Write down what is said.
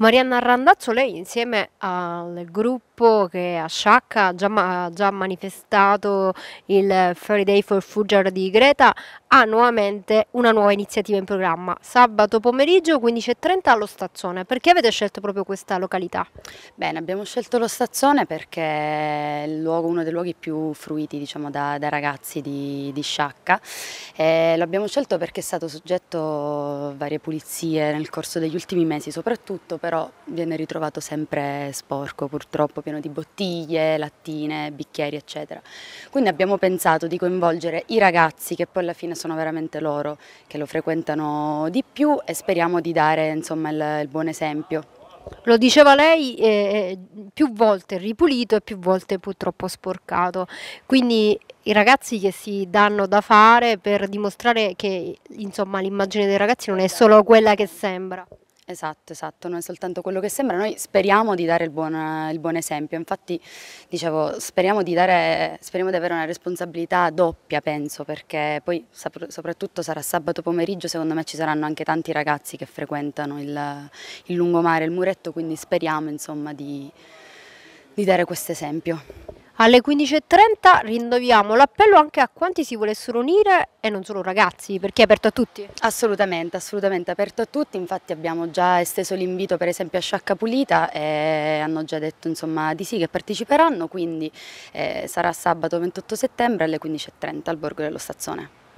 Marianna Randazzo, lei insieme al gruppo che a Sciacca ha già, ma già manifestato il Friday for Future di Greta, ha nuovamente una nuova iniziativa in programma. Sabato pomeriggio 15.30 allo Stazzone. Perché avete scelto proprio questa località? Bene, abbiamo scelto lo Stazzone perché è luogo, uno dei luoghi più fruiti diciamo, da, da, ragazzi di, di Sciacca. Eh, l'abbiamo scelto perché è stato soggetto a varie pulizie nel corso degli ultimi mesi, soprattutto per però viene ritrovato sempre sporco, purtroppo pieno di bottiglie, lattine, bicchieri, eccetera. Quindi abbiamo pensato di coinvolgere i ragazzi, che poi alla fine sono veramente loro che lo frequentano di più e speriamo di dare insomma, il, il buon esempio. Lo diceva lei, eh, eh più volte ripulito e più volte purtroppo sporcato, quindi i ragazzi che si danno da fare per dimostrare che l'immagine dei ragazzi non è solo quella che sembra. Esatto, esatto, non è soltanto quello che sembra, noi speriamo di dare il buon, il buon esempio, infatti dicevo speriamo di, dare, speriamo di, avere una responsabilità doppia penso perché poi soprattutto sarà sabato pomeriggio, secondo me ci saranno anche tanti ragazzi che frequentano il, il lungomare, il muretto, quindi speriamo insomma di, di dare questo esempio. Alle 15.30 rinnoviamo l'appello anche a quanti si volessero unire e non solo ragazzi, perché è aperto a tutti? Assolutamente, assolutamente aperto a tutti, infatti abbiamo già esteso l'invito per esempio a Sciacca Pulita e hanno già detto insomma, di sì che parteciperanno, quindi eh, sarà sabato 28 settembre alle 15.30 al Borgo dello Stazzone.